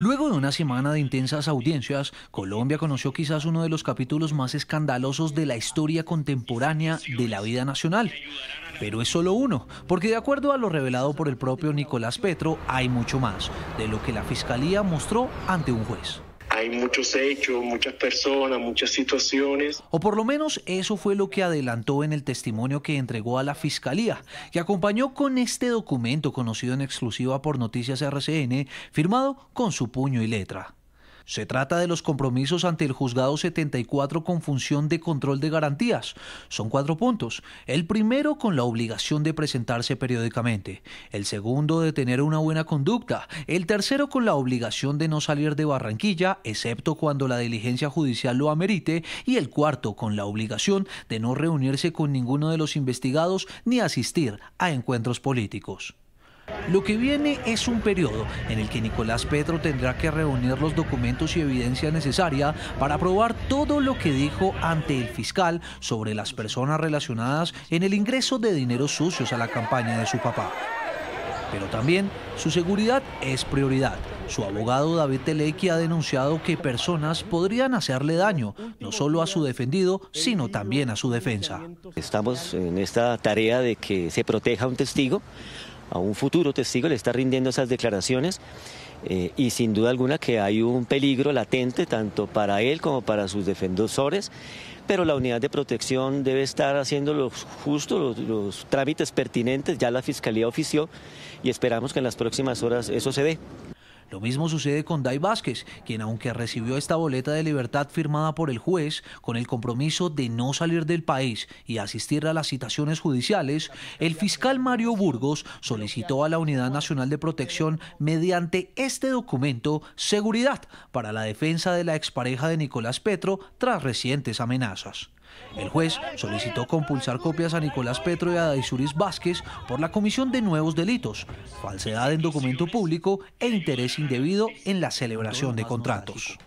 Luego de una semana de intensas audiencias, Colombia conoció quizás uno de los capítulos más escandalosos de la historia contemporánea de la vida nacional. Pero es solo uno, porque de acuerdo a lo revelado por el propio Nicolás Petro, hay mucho más de lo que la Fiscalía mostró ante un juez hay muchos hechos, muchas personas, muchas situaciones. O por lo menos eso fue lo que adelantó en el testimonio que entregó a la Fiscalía, que acompañó con este documento conocido en exclusiva por Noticias RCN, firmado con su puño y letra. Se trata de los compromisos ante el juzgado 74 con función de control de garantías. Son cuatro puntos. El primero con la obligación de presentarse periódicamente. El segundo de tener una buena conducta. El tercero con la obligación de no salir de Barranquilla, excepto cuando la diligencia judicial lo amerite. Y el cuarto con la obligación de no reunirse con ninguno de los investigados ni asistir a encuentros políticos. Lo que viene es un periodo en el que Nicolás Petro tendrá que reunir los documentos y evidencia necesaria para probar todo lo que dijo ante el fiscal sobre las personas relacionadas en el ingreso de dineros sucios a la campaña de su papá. Pero también su seguridad es prioridad. Su abogado David Telequi ha denunciado que personas podrían hacerle daño, no solo a su defendido, sino también a su defensa. Estamos en esta tarea de que se proteja un testigo a un futuro testigo, le está rindiendo esas declaraciones eh, y sin duda alguna que hay un peligro latente tanto para él como para sus defensores, pero la unidad de protección debe estar haciendo los justos los, los trámites pertinentes, ya la Fiscalía ofició y esperamos que en las próximas horas eso se dé. Lo mismo sucede con Dai Vázquez, quien aunque recibió esta boleta de libertad firmada por el juez con el compromiso de no salir del país y asistir a las citaciones judiciales, el fiscal Mario Burgos solicitó a la Unidad Nacional de Protección mediante este documento seguridad para la defensa de la expareja de Nicolás Petro tras recientes amenazas. El juez solicitó compulsar copias a Nicolás Petro y a Daisuris Vázquez por la comisión de nuevos delitos, falsedad en documento público e interés indebido en la celebración de contratos.